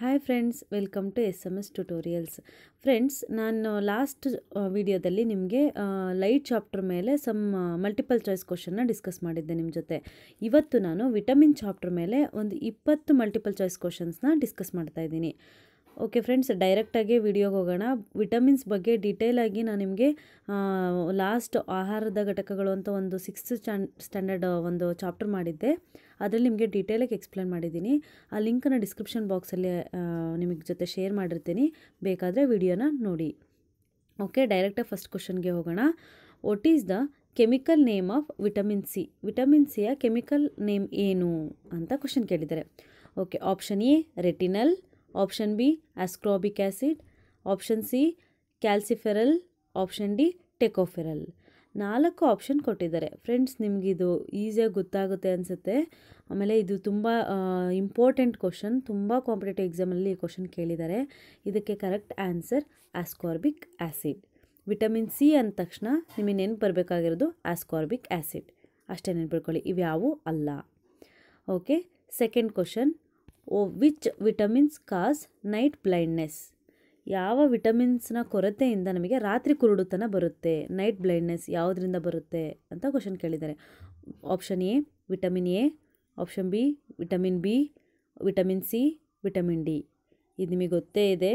Hi friends welcome to S M S tutorials friends ನಾನು last ವಿಡಿಯೋದಲ್ಲಿ ನಿಮಗೆ light chapter ಮೇಲೆ ಸಮ್ ಮಲ್ಟಿಪಲ್ ಚಾಯ್ಸ್ ಕ್ವಶನ್ನ ಡಿಸ್ಕಸ್ ಮಾಡಿದ್ದೆ ನಿಮ್ಮ ಜೊತೆ ಇವತ್ತು ನಾನು ವಿಟಮಿನ್ ಚಾಪ್ಟರ್ ಮೇಲೆ ಒಂದು ಇಪ್ಪತ್ತು ಮಲ್ಟಿಪಲ್ ಚಾಯ್ಸ್ ಕ್ವಶನ್ಸ್ನ ಡಿಸ್ಕಸ್ ಮಾಡ್ತಾ ಇದ್ದೀನಿ ಓಕೆ ಫ್ರೆಂಡ್ಸ್ ಡೈರೆಕ್ಟಾಗಿ ವಿಡಿಯೋಗೆ ಹೋಗೋಣ ವಿಟಮಿನ್ಸ್ ಬಗ್ಗೆ ಡೀಟೇಲಾಗಿ ನಾನು ನಿಮಗೆ ಲಾಸ್ಟ್ ಆಹಾರದ ಘಟಕಗಳು ಅಂತ ಒಂದು ಸಿಕ್ಸ್ತ್ ಸ್ಟ್ಯಾಂಡರ್ಡ್ ಒಂದು ಚಾಪ್ಟರ್ ಮಾಡಿದ್ದೆ ಅದರಲ್ಲಿ ನಿಮಗೆ ಡೀಟೇಲಾಗಿ ಎಕ್ಸ್ಪ್ಲೇನ್ ಮಾಡಿದ್ದೀನಿ ಆ ಲಿಂಕನ್ನು ಡಿಸ್ಕ್ರಿಪ್ಷನ್ ಬಾಕ್ಸಲ್ಲಿ ನಿಮಗೆ ಜೊತೆ ಶೇರ್ ಮಾಡಿರ್ತೀನಿ ಬೇಕಾದರೆ ವಿಡಿಯೋನ ನೋಡಿ ಓಕೆ ಡೈರೆಕ್ಟಾಗಿ ಫಸ್ಟ್ ಕ್ವಶನ್ಗೆ ಹೋಗೋಣ what is the chemical name of vitamin C vitamin ಸಿಯ ಕೆಮಿಕಲ್ ನೇಮ್ ಏನು ಅಂತ ಕ್ವಶನ್ ಕೇಳಿದ್ದಾರೆ okay option A retinal option B ascorbic acid option C calciferol option D tocopherol ನಾಲ್ಕು ಆಪ್ಷನ್ ಕೊಟ್ಟಿದ್ದಾರೆ ಫ್ರೆಂಡ್ಸ್ ನಿಮಗಿದು ಈಸಿಯಾಗಿ ಗೊತ್ತಾಗುತ್ತೆ ಅನಿಸುತ್ತೆ ಆಮೇಲೆ ಇದು ತುಂಬ ಇಂಪಾರ್ಟೆಂಟ್ ಕ್ವಶನ್ ತುಂಬ ಕಾಂಪಿಟೇಟಿವ್ ಎಕ್ಸಾಮಲ್ಲಿ ಈ ಕ್ವಶನ್ ಕೇಳಿದ್ದಾರೆ ಇದಕ್ಕೆ correct answer ascorbic acid vitamin C ಅಂದ ತಕ್ಷಣ ನಿಮಗೆ ನೆನ್ಪು ಬರಬೇಕಾಗಿರೋದು ಆಸ್ಕಾರ್ಬಿಕ್ ಆ್ಯಸಿಡ್ ಅಷ್ಟೇ ನೆನ್ಪಿಡ್ಕೊಳ್ಳಿ ಇವ್ಯಾವು ಅಲ್ಲ okay second question oh which vitamins cause night blindness ಯಾವ ವಿಟಮಿನ್ಸ್ನ ಕೊರತೆಯಿಂದ ನಮಗೆ ರಾತ್ರಿ ಕುರುಡುತನ ಬರುತ್ತೆ ನೈಟ್ ಬ್ಲೈಂಡ್ನೆಸ್ ಯಾವುದರಿಂದ ಬರುತ್ತೆ ಅಂತ ಕ್ವಶನ್ ಕೇಳಿದ್ದಾರೆ option A vitamin A option B vitamin B vitamin C vitamin D ಇದು ನಿಮಗೆ ಗೊತ್ತೇ ಇದೆ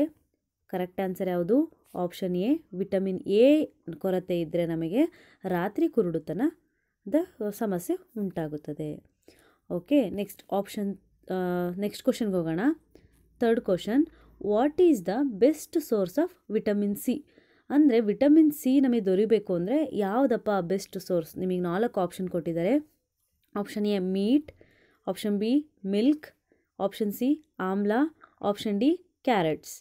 ಕರೆಕ್ಟ್ ಆನ್ಸರ್ ಯಾವುದು ಆಪ್ಷನ್ ಎ ವಿಟಮಿನ್ ಎ ಕೊರತೆ ಇದ್ದರೆ ನಮಗೆ ರಾತ್ರಿ ಕುರುಡುತನದ ಸಮಸ್ಯೆ ಉಂಟಾಗುತ್ತದೆ ಓಕೆ ನೆಕ್ಸ್ಟ್ ಆಪ್ಷನ್ ನೆಕ್ಸ್ಟ್ ಕ್ವಶನ್ಗೆ ಹೋಗೋಣ third question what is the best source of vitamin C ಅಂದರೆ ವಿಟಮಿನ್ ಸಿ ನಮಗೆ ದೊರಿಬೇಕು ಅಂದರೆ ಯಾವುದಪ್ಪ ಬೆಸ್ಟ್ ಸೋರ್ಸ್ ನಿಮಗೆ ನಾಲ್ಕು ಆಪ್ಷನ್ ಕೊಟ್ಟಿದ್ದಾರೆ option A meat option B milk option C amla option D carrots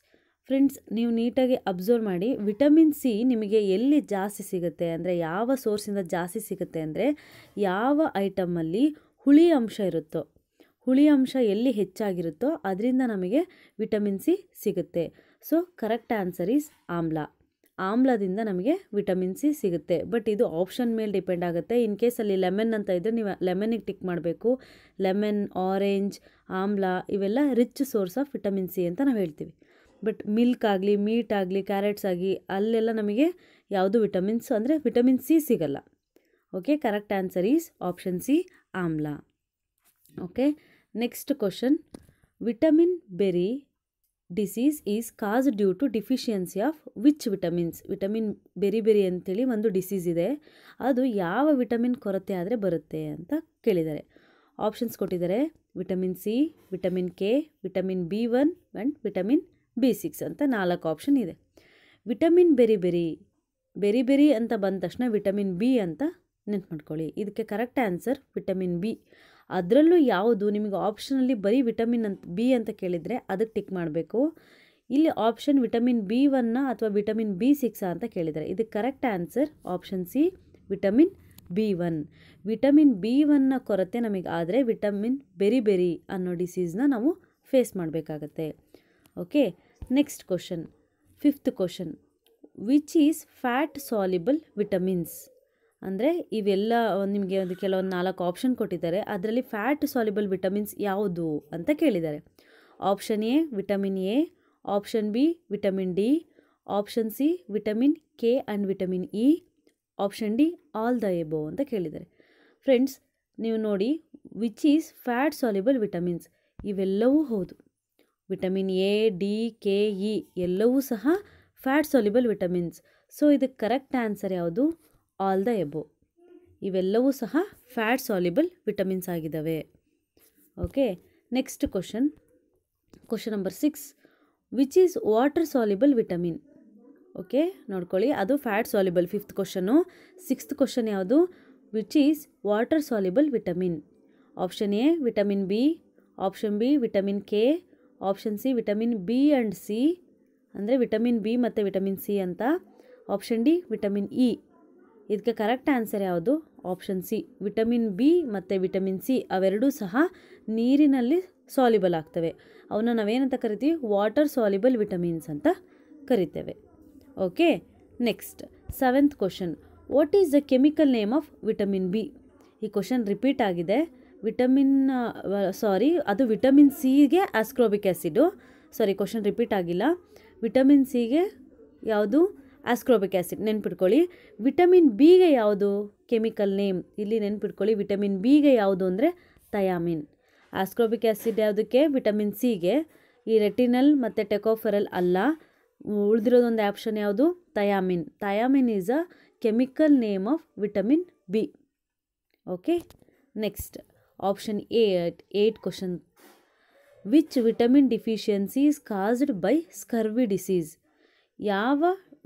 friends ನೀವು ನೀಟಾಗಿ ಅಬ್ಸರ್ವ್ ಮಾಡಿ ವಿಟಮಿನ್ ಸಿ ನಿಮಗೆ ಎಲ್ಲಿ ಜಾಸ್ತಿ ಸಿಗುತ್ತೆ ಅಂದರೆ ಯಾವ ಸೋರ್ಸಿಂದ ಜಾಸ್ತಿ ಸಿಗುತ್ತೆ ಅಂದರೆ ಯಾವ ಐಟಮಲ್ಲಿ ಹುಳಿ ಅಂಶ ಇರುತ್ತೋ ಹುಳಿ ಅಂಶ ಎಲ್ಲಿ ಹೆಚ್ಚಾಗಿರುತ್ತೋ ಅದರಿಂದ ನಮಗೆ ವಿಟಮಿನ್ ಸಿ ಸಿಗುತ್ತೆ so correct answer is amla ಆಮ್ಲದಿಂದ ನಮಗೆ ವಿಟಮಿನ್ ಸಿ ಸಿಗುತ್ತೆ ಬಟ್ ಇದು ಆಪ್ಷನ್ ಮೇಲೆ ಡಿಪೆಂಡ್ ಆಗುತ್ತೆ ಇನ್ ಕೇಸ್ ಅಲ್ಲಿ ಲೆಮನ್ ಅಂತ ಇದ್ದರೆ ನೀವು ಲೆಮನಿಗೆ ಟಿಕ್ ಮಾಡಬೇಕು ಲೆಮನ್ ಆರೆಂಜ್ ಆಮ್ಲ ಇವೆಲ್ಲ rich source of vitamin C ಅಂತ ನಾವು ಹೇಳ್ತೀವಿ ಬಟ್ ಮಿಲ್ಕ್ ಆಗಲಿ ಮೀಟ್ ಆಗಲಿ ಕ್ಯಾರೆಟ್ಸ್ ಆಗಲಿ ಅಲ್ಲೆಲ್ಲ ನಮಗೆ ಯಾವುದು ವಿಟಮಿನ್ಸ್ ಅಂದರೆ ವಿಟಮಿನ್ ಸಿ ಸಿಗಲ್ಲ okay correct answer is option C amla okay next question vitamin beriberi disease is cause due to deficiency of which vitamins vitamin beriberi ಅಂತೇಳಿ ಒಂದು ಡಿಸೀಸ್ ಇದೆ ಅದು ಯಾವ ವಿಟಮಿನ್ ಕೊರತೆ ಆದರೆ ಬರುತ್ತೆ ಅಂತ ಕೇಳಿದ್ದಾರೆ ಆಪ್ಷನ್ಸ್ ಕೊಟ್ಟಿದ್ದಾರೆ vitamin C vitamin K vitamin B one and vitamin B six ಅಂತ ನಾಲ್ಕು ಆಪ್ಷನ್ ಇದೆ vitamin berry berry berry beriberi ಅಂತ ಬಂದ ತಕ್ಷಣ ವಿಟಮಿನ್ ಬಿ ಅಂತ ನೆನ್ಪು ಮಾಡ್ಕೊಳ್ಳಿ ಇದಕ್ಕೆ ಕರೆಕ್ಟ್ ಆನ್ಸರ್ ವಿಟಮಿನ್ ಬಿ ಅದರಲ್ಲೂ ಯಾವುದು ನಿಮಗೆ ಆಪ್ಷನಲ್ಲಿ ಬರೀ ವಿಟಮಿನ್ ಅಂತ ಬಿ ಅಂತ ಕೇಳಿದರೆ ಅದಕ್ಕೆ ಟಿಕ್ ಮಾಡಬೇಕು ಇಲ್ಲಿ ಆಪ್ಷನ್ ವಿಟಮಿನ್ ಬಿ ಒನ್ನ ಅಥವಾ ವಿಟಮಿನ್ ಬಿ ಸಿಕ್ಸಾ ಅಂತ ಕೇಳಿದರೆ ಇದಕ್ಕೆ correct answer option C vitamin B one vitamin B ಒನ್ನ ಕೊರತೆ ನಮಗೆ ಆದರೆ ವಿಟಮಿನ್ ಬೆರಿ ಬೆರಿ ಅನ್ನೋ ಡಿಸೀಸ್ನ ನಾವು ಫೇಸ್ ಮಾಡಬೇಕಾಗತ್ತೆ okay next question fifth question which is fat soluble vitamins ಅಂದರೆ ಇವೆಲ್ಲ ನಿಮಗೆ ಒಂದು ಕೆಲವೊಂದು ನಾಲ್ಕು ಆಪ್ಷನ್ ಕೊಟ್ಟಿದ್ದಾರೆ ಅದರಲ್ಲಿ ಫ್ಯಾಟ್ ಸಾಲಿಬಲ್ ವಿಟಮಿನ್ಸ್ ಯಾವುದು ಅಂತ ಕೇಳಿದ್ದಾರೆ option A vitamin A option B vitamin D option C vitamin K and vitamin E option D all the above ಅಂತ ಕೇಳಿದ್ದಾರೆ ಫ್ರೆಂಡ್ಸ್ ನೀವು ನೋಡಿ which is fat soluble vitamins ಇವೆಲ್ಲವೂ ಹೌದು vitamin A D K E ಎಲ್ಲವೂ ಸಹ fat soluble vitamins so ಇದಕ್ಕೆ correct answer ಯಾವುದು ಆಲ್ ದ ಎಬೋ ಇವೆಲ್ಲವೂ ಸಹ ಫ್ಯಾಟ್ ಸಾಲಿಬಲ್ ವಿಟಮಿನ್ಸ್ ಆಗಿದ್ದಾವೆ okay next question question number six which is water soluble vitamin okay ನೋಡ್ಕೊಳ್ಳಿ ಅದು fat soluble fifth question sixth question ಯಾವುದು which is water soluble vitamin option A vitamin B option B vitamin K option C vitamin B and C ಅಂದರೆ vitamin B ಮತ್ತು vitamin C ಅಂತ option D vitamin E ಇದಕ್ಕೆ correct answer ಯಾವುದು option C vitamin B ಮತ್ತು vitamin C ಅವೆರಡೂ ಸಹ ನೀರಿನಲ್ಲಿ soluble ಆಗ್ತವೆ ಅವನ್ನ ನಾವೇನಂತ ಕರಿತೀವಿ ವಾಟರ್ ಸಾಲಿಬಲ್ ವಿಟಮಿನ್ಸ್ ಅಂತ ಕರಿತೇವೆ okay next seventh question what is the chemical name of vitamin B ಈ ಕ್ವಶನ್ ರಿಪೀಟ್ ಆಗಿದೆ ವಿಟಮಿನ್ ಸಾರಿ ಅದು ವಿಟಮಿನ್ ಸಿಗೆ ascorbic acid sorry question repeat ಆಗಿಲ್ಲ ವಿಟಮಿನ್ ಸಿಗೆ ಯಾವುದು ಆಸ್ಕ್ರೋಬಿಕ್ ಆ್ಯಸಿಡ್ ನೆನ್ಪಿಟ್ಕೊಳ್ಳಿ ವಿಟಮಿನ್ ಬಿಗೆ ಯಾವುದು ಕೆಮಿಕಲ್ ನೇಮ್ ಇಲ್ಲಿ ನೆನ್ಪಿಟ್ಕೊಳ್ಳಿ ವಿಟಮಿನ್ ಬಿಗೆ ಯಾವುದು ಅಂದರೆ ತಯಾಮಿನ್ ಆಸ್ಕ್ರೋಬಿಕ್ ಆ್ಯಸಿಡ್ ಯಾವುದಕ್ಕೆ ವಿಟಮಿನ್ ಸಿಗೆ ಈ ರೆಟಿನಲ್ ಮತ್ತು ಟೆಕೋಫೆರಲ್ ಅಲ್ಲ ಉಳಿದಿರೋದೊಂದು ಆಪ್ಷನ್ ಯಾವುದು thiamine thiamine is a chemical name of vitamin B okay next option A eight question which vitamin deficiency is caused by scurvy disease ಯಾವ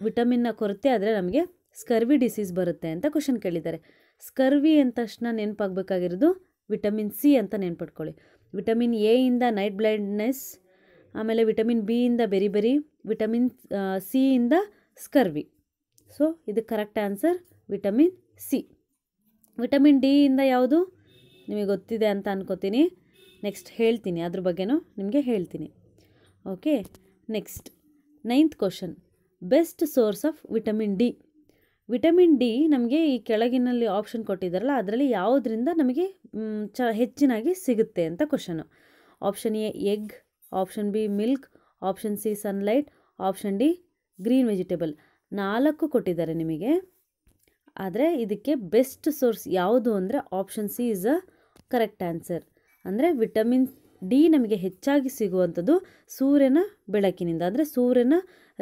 ವಿಟಮಿನ್ನ ಕೊರತೆ ಆದರೆ ನಮಗೆ ಸ್ಕರ್ವಿ ಡಿಸೀಸ್ ಬರುತ್ತೆ ಅಂತ ಕ್ವಶನ್ ಕೇಳಿದ್ದಾರೆ ಸ್ಕರ್ವಿ ಅಂದ ತಕ್ಷಣ ನೆನಪಾಗಬೇಕಾಗಿರೋದು ವಿಟಮಿನ್ ಸಿ ಅಂತ ನೆನ್ಪಿಟ್ಕೊಳ್ಳಿ ವಿಟಮಿನ್ ಎ ಇಂದ ನೈಟ್ ಬ್ಲೈಂಡ್ನೆಸ್ ಆಮೇಲೆ ವಿಟಮಿನ್ ಬಿ ಇಂದ ಬೆರಿ ಬೆರಿ ವಿಟಮಿನ್ ಸಿ ಇಂದ ಸ್ಕರ್ವಿ ಸೊ ಇದು correct answer vitamin C vitamin D ಇಂದ ಯಾವುದು ನಿಮಗೆ ಗೊತ್ತಿದೆ ಅಂತ ಅನ್ಕೋತೀನಿ ನೆಕ್ಸ್ಟ್ ಹೇಳ್ತೀನಿ ಅದ್ರ ಬಗ್ಗೆನೂ ನಿಮಗೆ ಹೇಳ್ತೀನಿ okay next ninth question best source of vitamin D vitamin D ನಮಗೆ ಈ ಕೆಳಗಿನಲ್ಲಿ ಆಪ್ಷನ್ ಕೊಟ್ಟಿದ್ದಾರಲ್ಲ ಅದರಲ್ಲಿ ಯಾವುದರಿಂದ ನಮಗೆ ಚ ಹೆಚ್ಚಿನಾಗಿ ಸಿಗುತ್ತೆ ಅಂತ question option A egg option B milk option C sunlight option D green vegetable ನಾಲ್ಕು ಕೊಟ್ಟಿದ್ದಾರೆ ನಿಮಗೆ ಆದರೆ ಇದಕ್ಕೆ ಬೆಸ್ಟ್ ಸೋರ್ಸ್ ಯಾವುದು ಅಂದರೆ option C is a correct answer ಅಂದರೆ ವಿಟಮಿನ್ ಡಿ ನಮಗೆ ಹೆಚ್ಚಾಗಿ ಸಿಗುವಂಥದ್ದು ಸೂರ್ಯನ ಬೆಳಕಿನಿಂದ ಅಂದರೆ ಸೂರ್ಯನ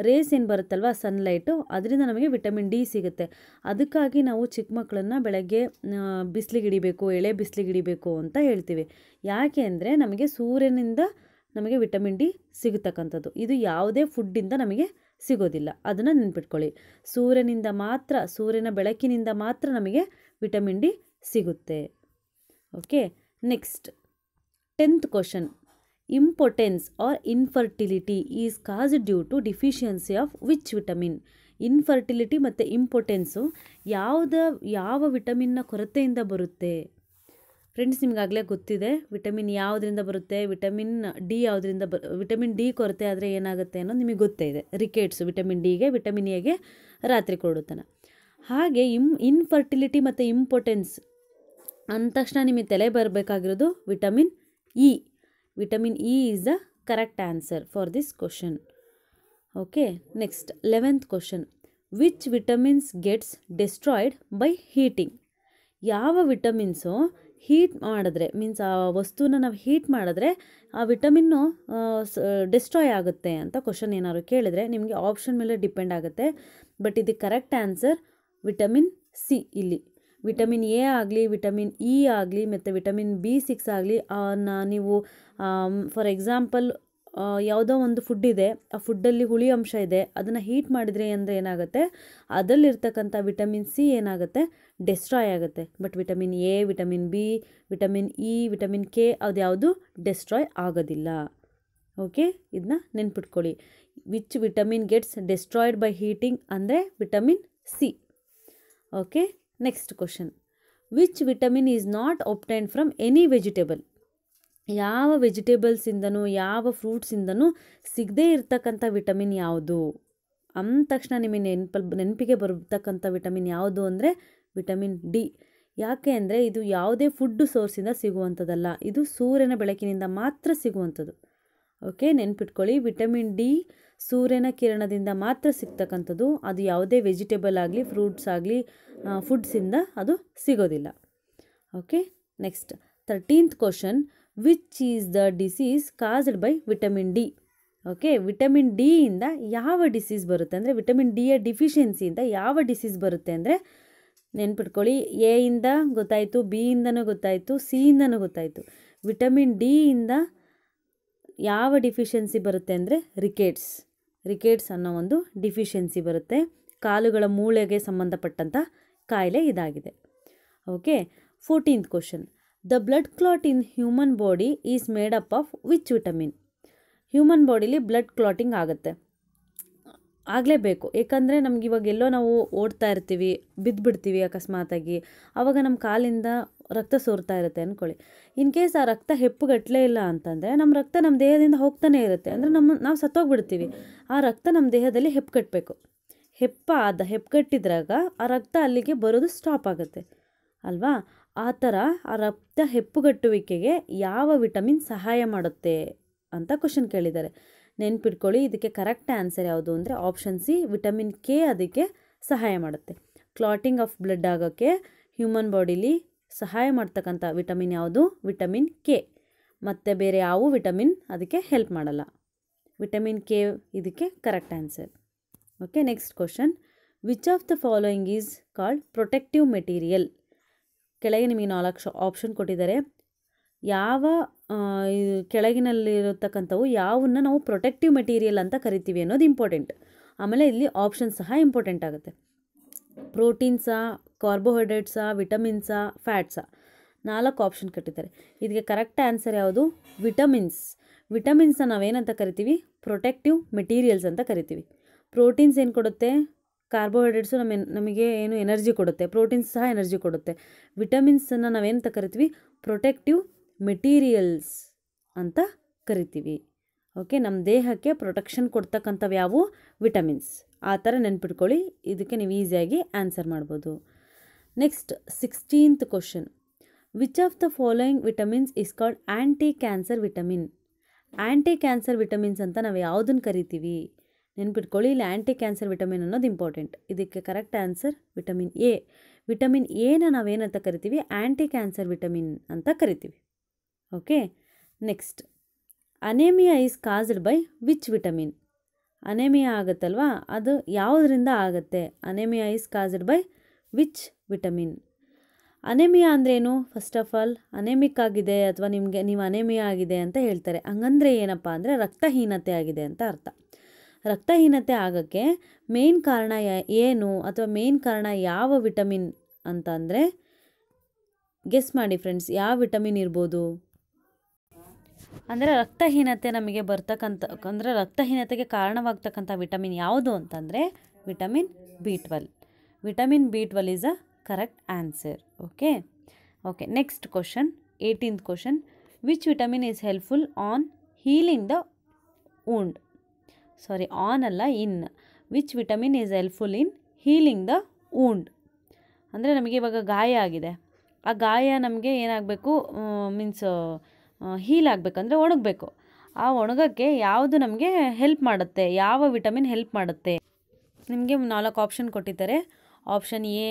ರೇಸ್ ಏನು ಬರುತ್ತಲ್ವ ಸನ್ಲೈಟು ಅದರಿಂದ ನಮಗೆ ವಿಟಮಿನ್ ಡಿ ಸಿಗುತ್ತೆ ಅದಕ್ಕಾಗಿ ನಾವು ಚಿಕ್ಕ ಮಕ್ಕಳನ್ನು ಬೆಳಗ್ಗೆ ಬಿಸಿಲಿಗೆ ಎಳೆ ಬಿಸಿಲಿಗೆ ಅಂತ ಹೇಳ್ತೀವಿ ಯಾಕೆ ಅಂದರೆ ನಮಗೆ ಸೂರ್ಯನಿಂದ ನಮಗೆ ವಿಟಮಿನ್ ಡಿ ಸಿಗತಕ್ಕಂಥದ್ದು ಇದು ಯಾವುದೇ ಫುಡ್ಡಿಂದ ನಮಗೆ ಸಿಗೋದಿಲ್ಲ ಅದನ್ನು ನೆನ್ಪಿಟ್ಕೊಳ್ಳಿ ಸೂರ್ಯನಿಂದ ಮಾತ್ರ ಸೂರ್ಯನ ಬೆಳಕಿನಿಂದ ಮಾತ್ರ ನಮಗೆ ವಿಟಮಿನ್ ಡಿ ಸಿಗುತ್ತೆ okay next tenth question impotence or infertility is cause due to deficiency of which vitamin infertility ಮತ್ತು ಇಂಪೊಟೆನ್ಸು ಯಾವುದ ಯಾವ ವಿಟಮಿನ್ನ ಕೊರತೆಯಿಂದ ಬರುತ್ತೆ ಫ್ರೆಂಡ್ಸ್ ನಿಮಗಾಗಲೇ ಗೊತ್ತಿದೆ ವಿಟಮಿನ್ ಯಾವುದರಿಂದ ಬರುತ್ತೆ ವಿಟಮಿನ್ ಡಿ ಯಾವುದರಿಂದ ಬ ವಿಟಮಿನ್ ಡಿ ಕೊರತೆ ಆದರೆ ಏನಾಗುತ್ತೆ ಅನ್ನೋದು ನಿಮಗೆ ಗೊತ್ತೇ ಇದೆ ರಿಕೇಟ್ಸು ವಿಟಮಿನ್ ಡಿಗೆ ವಿಟಮಿನ್ ಎಗೆ ರಾತ್ರಿ ಕೊಡುತ್ತಾನೆ ಹಾಗೆ ಇಮ್ ಇನ್ಫರ್ಟಿಲಿಟಿ ಮತ್ತು ಇಂಪೋರ್ಟೆನ್ಸ್ ಅಂದ ತಕ್ಷಣ ನಿಮಗೆ ತಲೆ ಬರಬೇಕಾಗಿರೋದು vitamin E e. Vitamin E is the correct answer for this question okay next eleventh question which vitamins gets destroyed by heating ಯಾವ ವಿಟಮಿನ್ಸು ಹೀಟ್ ಮಾಡಿದ್ರೆ ಮೀನ್ಸ್ ಆ ವಸ್ತುನ ನಾವು ಹೀಟ್ ಮಾಡಿದ್ರೆ ಆ ವಿಟಮಿನ್ನು ಡೆಸ್ಟ್ರಾಯ್ ಆಗುತ್ತೆ ಅಂತ ಕ್ವಶನ್ ಏನಾದ್ರು ಕೇಳಿದರೆ ನಿಮಗೆ ಆಪ್ಷನ್ ಮೇಲೆ ಡಿಪೆಂಡ್ ಆಗುತ್ತೆ ಬಟ್ ಇದು ಕರೆಕ್ಟ್ ಆನ್ಸರ್ ವಿಟಮಿನ್ ಸಿ ಇಲ್ಲಿ ವಿಟಮಿನ್ ಎ ಆಗಲಿ ವಿಟಮಿನ್ ಇ ಆಗಲಿ ಮತ್ತು ವಿಟಮಿನ್ ಬಿ ಸಿಕ್ಸ್ ಆಗಲಿ ನೀವು ಫಾರ್ ಎಕ್ಸಾಂಪಲ್ ಯಾವುದೋ ಒಂದು ಫುಡ್ ಇದೆ ಆ ಫುಡ್ಡಲ್ಲಿ ಹುಳಿ ಅಂಶ ಇದೆ ಅದನ್ನು ಹೀಟ್ ಮಾಡಿದರೆ ಅಂದರೆ ಏನಾಗುತ್ತೆ ಅದರಲ್ಲಿರ್ತಕ್ಕಂಥ ವಿಟಮಿನ್ ಸಿ ಏನಾಗುತ್ತೆ ಡೆಸ್ಟ್ರಾಯ್ ಆಗುತ್ತೆ but vitamin A vitamin B vitamin E vitamin K ಅದು ಯಾವುದು ಡೆಸ್ಟ್ರಾಯ್ ಆಗೋದಿಲ್ಲ ಓಕೆ ಇದನ್ನ ನೆನ್ಪಿಟ್ಕೊಳ್ಳಿ which vitamin gets destroyed by heating ಅಂದರೆ vitamin C okay next question which vitamin is not obtain from any vegetable ಯಾವ ವೆಜಿಟೇಬಲ್ಸಿಂದನೂ ಯಾವ ಫ್ರೂಟ್ಸಿಂದನೂ ಸಿಗದೇ ಇರ್ತಕ್ಕಂಥ ವಿಟಮಿನ್ ಯಾವುದು ಅಂದ ತಕ್ಷಣ ನಿಮಗೆ ನೆನಪಲ್ ನೆನಪಿಗೆ ಬರ್ತಕ್ಕಂಥ ವಿಟಮಿನ್ ಯಾವುದು ಅಂದರೆ ವಿಟಮಿನ್ ಡಿ ಯಾಕೆ ಅಂದರೆ ಇದು ಯಾವುದೇ ಫುಡ್ಡು ಸೋರ್ಸಿಂದ ಸಿಗುವಂಥದ್ದಲ್ಲ ಇದು ಸೂರ್ಯನ ಬೆಳಕಿನಿಂದ ಮಾತ್ರ ಸಿಗುವಂಥದ್ದು ಓಕೆ ನೆನ್ಪಿಟ್ಕೊಳ್ಳಿ ವಿಟಮಿನ್ ಡಿ ಸೂರ್ಯನ ಕಿರಣದಿಂದ ಮಾತ್ರ ಸಿಗ್ತಕ್ಕಂಥದ್ದು ಅದು ಯಾವುದೇ ವೆಜಿಟೇಬಲ್ ಆಗಲಿ ಫ್ರೂಟ್ಸ್ ಆಗಲಿ ಫುಡ್ಸಿಂದ ಅದು ಸಿಗೋದಿಲ್ಲ okay next thirteenth question which is the disease caused by vitamin D okay vitamin ಡಿಯಿಂದ ಯಾವ ಡಿಸೀಸ್ ಬರುತ್ತೆ ಅಂದರೆ ವಿಟಮಿನ್ ಡಿಯ ಡಿಫಿಷಿಯನ್ಸಿಯಿಂದ ಯಾವ ಡಿಸೀಸ್ ಬರುತ್ತೆ ಅಂದರೆ ನೆನ್ಪಿಟ್ಕೊಳ್ಳಿ ಎ ಇಂದ ಗೊತ್ತಾಯಿತು ಬಿ ಗೊತ್ತಾಯಿತು ಸಿ ಇಂದನೂ ಗೊತ್ತಾಯಿತು ವಿಟಮಿನ್ ಡಿಯಿಂದ ಯಾವ ಡಿಫಿಷಿಯನ್ಸಿ ಬರುತ್ತೆ ಅಂದರೆ ರಿಕೇಟ್ಸ್ ರಿಕೇಟ್ಸ್ ಅನ್ನೋ ಒಂದು ಡಿಫಿಷಿಯನ್ಸಿ ಬರುತ್ತೆ ಕಾಲುಗಳ ಮೂಳೆಗೆ ಸಂಬಂಧಪಟ್ಟಂಥ ಕಾಯಿಲೆ ಇದಾಗಿದೆ okay fourteenth question the blood clot in human body is made up of which vitamin human ಬಾಡಿಲಿ ಬ್ಲಡ್ ಕ್ಲಾಟಿಂಗ್ ಆಗುತ್ತೆ ಆಗಲೇಬೇಕು ಏಕೆಂದರೆ ನಮಗಿವಾಗ ಎಲ್ಲೋ ನಾವು ಓಡ್ತಾ ಇರ್ತೀವಿ ಬಿದ್ದುಬಿಡ್ತೀವಿ ಅಕಸ್ಮಾತಾಗಿ ಆವಾಗ ನಮ್ಮ ಕಾಲಿಂದ ರಕ್ತ ಸೋರ್ತಾ ಇರುತ್ತೆ ಅಂದ್ಕೊಳ್ಳಿ ಇನ್ ಕೇಸ್ ಆ ರಕ್ತ ಹೆಪ್ಪುಗಟ್ಟಲೇ ಇಲ್ಲ ಅಂತಂದರೆ ನಮ್ಮ ರಕ್ತ ನಮ್ಮ ದೇಹದಿಂದ ಹೋಗ್ತಾನೆ ಇರುತ್ತೆ ಅಂದರೆ ನಮ್ಮ ನಾವು ಸತ್ತೋಗ್ಬಿಡ್ತೀವಿ ಆ ರಕ್ತ ನಮ್ಮ ದೇಹದಲ್ಲಿ ಹೆಪ್ಪು ಕಟ್ಟಬೇಕು ಹೆಪ್ಪ ಆದ ಹೆಪ್ಪುಗಟ್ಟಿದ್ರಾಗ ಆ ರಕ್ತ ಅಲ್ಲಿಗೆ ಬರೋದು ಸ್ಟಾಪ್ ಆಗುತ್ತೆ ಅಲ್ವಾ ಆ ಥರ ಆ ರಕ್ತ ಹೆಪ್ಪುಗಟ್ಟುವಿಕೆಗೆ ಯಾವ ವಿಟಮಿನ್ ಸಹಾಯ ಮಾಡುತ್ತೆ ಅಂತ ಕ್ವಶನ್ ಕೇಳಿದ್ದಾರೆ ನೆನ್ಪಿಟ್ಕೊಳ್ಳಿ ಇದಕ್ಕೆ ಕರೆಕ್ಟ್ ಆನ್ಸರ್ ಯಾವುದು ಅಂದರೆ ಆಪ್ಷನ್ ಸಿ ವಿಟಮಿನ್ ಕೆ ಅದಕ್ಕೆ ಸಹಾಯ ಮಾಡುತ್ತೆ ಕ್ಲಾಟಿಂಗ್ ಆಫ್ ಬ್ಲಡ್ ಆಗೋಕ್ಕೆ ಹ್ಯೂಮನ್ ಬಾಡಿಲಿ ಸಹಾಯ ಮಾಡ್ತಕ್ಕಂಥ ವಿಟಮಿನ್ ಯಾವುದು ವಿಟಮಿನ್ ಕೆ ಮತ್ತು ಬೇರೆ ಯಾವ ವಿಟಮಿನ್ ಅದಕ್ಕೆ ಹೆಲ್ಪ್ ಮಾಡಲ್ಲ ವಿಟಮಿನ್ ಕೆ ಇದಕ್ಕೆ correct answer okay next question which of the following is called protective material ಕೆಳಗೆ ನಿಮಗೆ ನಾಲ್ಕು ಆಪ್ಷನ್ ಕೊಟ್ಟಿದ್ದಾರೆ ಯಾವ ಕೆಳಗಿನಲ್ಲಿರತಕ್ಕಂಥವು ಯಾವನ್ನ ನಾವು ಪ್ರೊಟೆಕ್ಟಿವ್ ಮೆಟೀರಿಯಲ್ ಅಂತ ಕರಿತೀವಿ ಅನ್ನೋದು ಇಂಪಾರ್ಟೆಂಟ್ ಆಮೇಲೆ ಇಲ್ಲಿ ಆಪ್ಷನ್ ಸಹ ಇಂಪಾರ್ಟೆಂಟ್ ಆಗುತ್ತೆ ಪ್ರೋಟೀನ್ಸಾ ಕಾರ್ಬೋಹೈಡ್ರೇಟ್ಸಾ ವಿಟಮಿನ್ಸಾ ಫ್ಯಾಟ್ಸಾ ನಾಲ್ಕು ಆಪ್ಷನ್ ಕೊಟ್ಟಿದ್ದಾರೆ ಇದಕ್ಕೆ ಕರೆಕ್ಟ್ ಆನ್ಸರ್ ಯಾವುದು ವಿಟಮಿನ್ಸ್ ವಿಟಮಿನ್ಸ್ನ ನಾವೇನಂತ ಕರಿತೀವಿ ಪ್ರೊಟೆಕ್ಟಿವ್ ಮೆಟೀರಿಯಲ್ಸ್ ಅಂತ ಕರಿತೀವಿ ಪ್ರೋಟೀನ್ಸ್ ಏನು ಕೊಡುತ್ತೆ ಕಾರ್ಬೋಹೈಡ್ರೇಟ್ಸು ನಮ್ಮ ನಮಗೆ ಏನು ಎನರ್ಜಿ ಕೊಡುತ್ತೆ ಪ್ರೋಟೀನ್ಸ್ ಸಹ ಎನರ್ಜಿ ಕೊಡುತ್ತೆ ವಿಟಮಿನ್ಸನ್ನು ನಾವೇನಂತ ಕರಿತೀವಿ ಪ್ರೊಟೆಕ್ಟಿವ್ ಮೆಟೀರಿಯಲ್ಸ್ ಅಂತ ಕರಿತೀವಿ ಓಕೆ ನಮ್ಮ ದೇಹಕ್ಕೆ ಪ್ರೊಟೆಕ್ಷನ್ ಕೊಡ್ತಕ್ಕಂಥವು ಯಾವುವು ವಿಟಮಿನ್ಸ್ ಆ ಥರ ನೆನ್ಪಿಟ್ಕೊಳ್ಳಿ ಇದಕ್ಕೆ ನೀವು ಈಸಿಯಾಗಿ ಆನ್ಸರ್ ಮಾಡ್ಬೋದು next sixteenth question which of the following vitamins is called anti cancer vitamin anti cancer vitamins ಅಂತ ನಾವು ಯಾವುದನ್ನು ಕರಿತೀವಿ ನೆನ್ಪಿಟ್ಕೊಳ್ಳಿ ಇಲ್ಲಿ ಆ್ಯಂಟಿ ಕ್ಯಾನ್ಸರ್ ವಿಟಮಿನ್ ಅನ್ನೋದು ಇಂಪಾರ್ಟೆಂಟ್ ಇದಕ್ಕೆ correct answer vitamin A vitamin ಎನ ನಾವೇನಂತ ಕರಿತೀವಿ ಆ್ಯಂಟಿ ಕ್ಯಾನ್ಸರ್ ವಿಟಮಿನ್ ಅಂತ ಕರಿತೀವಿ okay next anaemia is caused by which vitamin anaemia ಆಗುತ್ತಲ್ವಾ ಅದು ಯಾವುದರಿಂದ ಆಗುತ್ತೆ anaemia is caused by which vitamin anaemia ಅಂದ್ರೇನು ಫಸ್ಟ್ ಆಫ್ ಆಲ್ ಅನೆಮಿಕ್ ಆಗಿದೆ ಅಥವಾ ನಿಮಗೆ ನೀವು ಅನೆಮಿಯಾ ಆಗಿದೆ ಅಂತ ಹೇಳ್ತಾರೆ ಹಂಗಂದರೆ ಏನಪ್ಪ ಅಂದರೆ ರಕ್ತಹೀನತೆ ಆಗಿದೆ ಅಂತ ಅರ್ಥ ರಕ್ತಹೀನತೆ ಆಗೋಕ್ಕೆ ಮೇನ್ ಕಾರಣ ಏನು ಅಥವಾ ಮೇನ್ ಕಾರಣ ಯಾವ ವಿಟಮಿನ್ ಅಂದರೆ ಗೆಸ್ ಮಾಡಿ ಫ್ರೆಂಡ್ಸ್ ಯಾವ ವಿಟಮಿನ್ ಇರ್ಬೋದು ಅಂದರೆ ರಕ್ತಹೀನತೆ ನಮಗೆ ಬರ್ತಕ್ಕಂಥ ಅಂದರೆ ರಕ್ತಹೀನತೆಗೆ ಕಾರಣವಾಗ್ತಕ್ಕಂಥ ವಿಟಮಿನ್ ಯಾವುದು ಅಂತಂದರೆ vitamin B twelve vitamin B twelve is a correct answer okay okay next question eighteenth question which vitamin is helpful on healing the wound sorry on ಅಲ್ಲ in which vitamin is helpful in healing the wound ಅಂದರೆ ನಮಗೆ ಇವಾಗ ಗಾಯ ಆಗಿದೆ ಆ ಗಾಯ ನಮಗೆ ಏನಾಗಬೇಕು ಮೀನ್ಸ್ ಹೀಲ್ ಆಗಬೇಕಂದ್ರೆ ಒಣಗಬೇಕು ಆ ಒಣಗೋಕ್ಕೆ ಯಾವುದು ನಮಗೆ ಹೆಲ್ಪ್ ಮಾಡುತ್ತೆ ಯಾವ ವಿಟಮಿನ್ ಹೆಲ್ಪ್ ಮಾಡುತ್ತೆ ನಿಮಗೆ ನಾಲ್ಕು ಆಪ್ಷನ್ ಕೊಟ್ಟಿದ್ದಾರೆ option A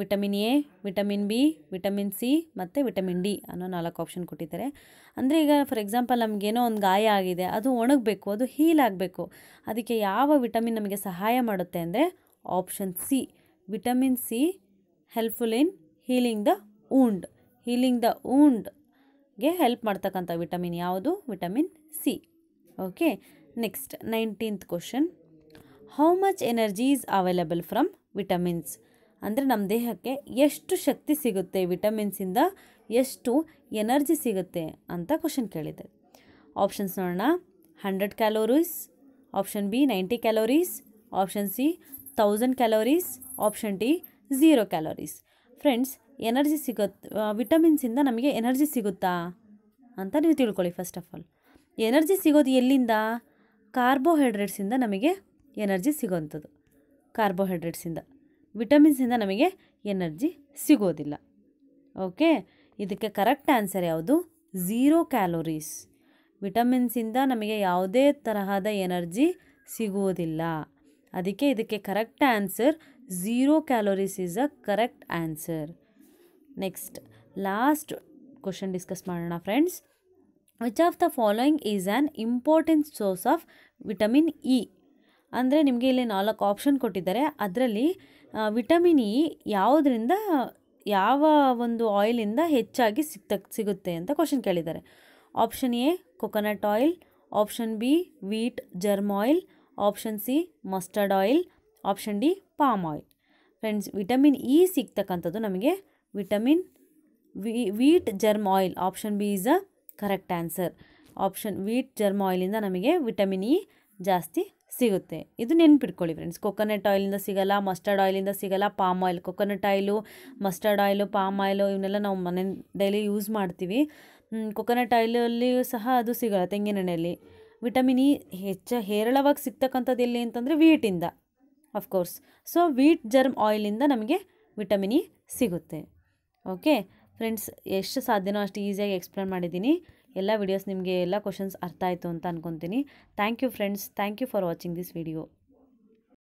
vitamin A vitamin B vitamin C ಮತ್ತು ವಿಟಮಿನ್ ಡಿ ಅನ್ನೋ ನಾಲ್ಕು ಆಪ್ಷನ್ ಕೊಟ್ಟಿದ್ದಾರೆ ಅಂದರೆ ಈಗ ಫಾರ್ ಎಕ್ಸಾಂಪಲ್ ನಮಗೇನೋ ಒಂದು ಗಾಯ ಆಗಿದೆ ಅದು ಒಣಗಬೇಕು ಅದು ಹೀಲ್ ಆಗಬೇಕು ಅದಕ್ಕೆ ಯಾವ ವಿಟಮಿನ್ ನಮಗೆ ಸಹಾಯ ಮಾಡುತ್ತೆ ಅಂದರೆ option C vitamin C helpful in healing the wound healing the wound ಗೆ ಹೆಲ್ಪ್ ಮಾಡ್ತಕ್ಕಂಥ ವಿಟಮಿನ್ ಯಾವುದು vitamin C okay next nineteenth question how much energy is available from vitamins ಅಂದರೆ ನಮ್ಮ ದೇಹಕ್ಕೆ ಎಷ್ಟು ಶಕ್ತಿ ಸಿಗುತ್ತೆ ವಿಟಮಿನ್ಸಿಂದ ಎಷ್ಟು ಎನರ್ಜಿ ಸಿಗುತ್ತೆ ಅಂತ ಕ್ವಶನ್ ಕೇಳಿದೆ ಆಪ್ಷನ್ಸ್ ನೋಡೋಣ hundred calories option B ninety calories option C thousand calories option D zero calories friends energy ಸಿಗುತ್ತೆ ವಿಟಮಿನ್ಸಿಂದ ನಮಗೆ ಎನರ್ಜಿ ಸಿಗುತ್ತಾ ಅಂತ ನೀವು ತಿಳ್ಕೊಳ್ಳಿ ಫಸ್ಟ್ ಆಫ್ ಆಲ್ ಎನರ್ಜಿ ಸಿಗೋದು ಎಲ್ಲಿಂದ ಕಾರ್ಬೋಹೈಡ್ರೇಟ್ಸಿಂದ ನಮಗೆ ಎನರ್ಜಿ ಸಿಗೋವಂಥದ್ದು ಕಾರ್ಬೋಹೈಡ್ರೇಟ್ಸಿಂದ ವಿಟಮಿನ್ಸಿಂದ ನಮಗೆ ಎನರ್ಜಿ ಸಿಗೋದಿಲ್ಲ ಓಕೆ ಇದಕ್ಕೆ ಕರೆಕ್ಟ್ ಆನ್ಸರ್ ಯಾವುದು ಝೀರೋ ಕ್ಯಾಲೋರೀಸ್ ವಿಟಮಿನ್ಸಿಂದ ನಮಗೆ ಯಾವುದೇ ತರಹದ ಎನರ್ಜಿ ಸಿಗುವುದಿಲ್ಲ ಅದಕ್ಕೆ ಇದಕ್ಕೆ correct answer zero calories is a correct answer next last question discuss ಮಾಡೋಣ friends which of the following is an important source of vitamin E ಅಂದರೆ ನಿಮಗೆ ಇಲ್ಲಿ ನಾಲ್ಕು ಆಪ್ಷನ್ ಕೊಟ್ಟಿದ್ದಾರೆ ಅದರಲ್ಲಿ ವಿಟಮಿನ್ ಇ e ಯಾವುದರಿಂದ ಯಾವ ಒಂದು ಆಯಿಲಿಂದ ಹೆಚ್ಚಾಗಿ ಸಿಗ್ತ ಸಿಗುತ್ತೆ ಅಂತ ಕ್ವಶನ್ ಕೇಳಿದ್ದಾರೆ option A coconut oil option B wheat germ oil option C mustard oil option D palm oil friends vitamin E ಸಿಗ್ತಕ್ಕಂಥದ್ದು ನಮಗೆ vitamin wheat germ oil option B is a correct answer option wheat germ ಆಯಿಲಿಂದ ನಮಗೆ vitamin E e ಜಾಸ್ತಿ ಸಿಗುತ್ತೆ ಇದು ನೆನ್ಪಿಟ್ಕೊಳ್ಳಿ friends coconut ಆಯಿಲಿಂದ ಸಿಗಲ್ಲ mustard ಆಯಿಲಿಂದ ಸಿಗಲ್ಲ palm oil coconut oil mustard oil palm oil ಇವನ್ನೆಲ್ಲ ನಾವು ಮನೆ ಡೈಲಿ ಯೂಸ್ ಮಾಡ್ತೀವಿ ಕೊಕೊನಟ್ ಆಯಿಲಲ್ಲಿಯೂ ಸಹ ಅದು ಸಿಗಲ್ಲ ತೆಂಗಿನೆಣ್ಣೆಯಲ್ಲಿ ವಿಟಮಿನ್ ಇ ಹೆಚ್ಚು ಹೇರಳವಾಗಿ ಸಿಗ್ತಕ್ಕಂಥದ್ದು ಎಲ್ಲಿ ಅಂತಂದರೆ ವೀಟಿಂದ ಅಫ್ಕೋರ್ಸ್ ಸೊ ವೀಟ್ ಜರ್ಮ್ ಆಯಿಲಿಂದ ನಮಗೆ ವಿಟಮಿನ್ ಇ e ಸಿಗುತ್ತೆ ಓಕೆ ಫ್ರೆಂಡ್ಸ್ ಎಷ್ಟು ಸಾಧ್ಯನೋ ಅಷ್ಟು ಈಸಿಯಾಗಿ ಎಕ್ಸ್ಪ್ಲೇನ್ ಮಾಡಿದ್ದೀನಿ ಎಲ್ಲ ವಿಡಿಯೋಸ್ ನಿಮಗೆ ಎಲ್ಲ ಕ್ವಶನ್ಸ್ ಅರ್ಥ ಆಯಿತು ಅಂತ ಅಂದ್ಕೊತೀನಿ thank you friends thank you for watching this video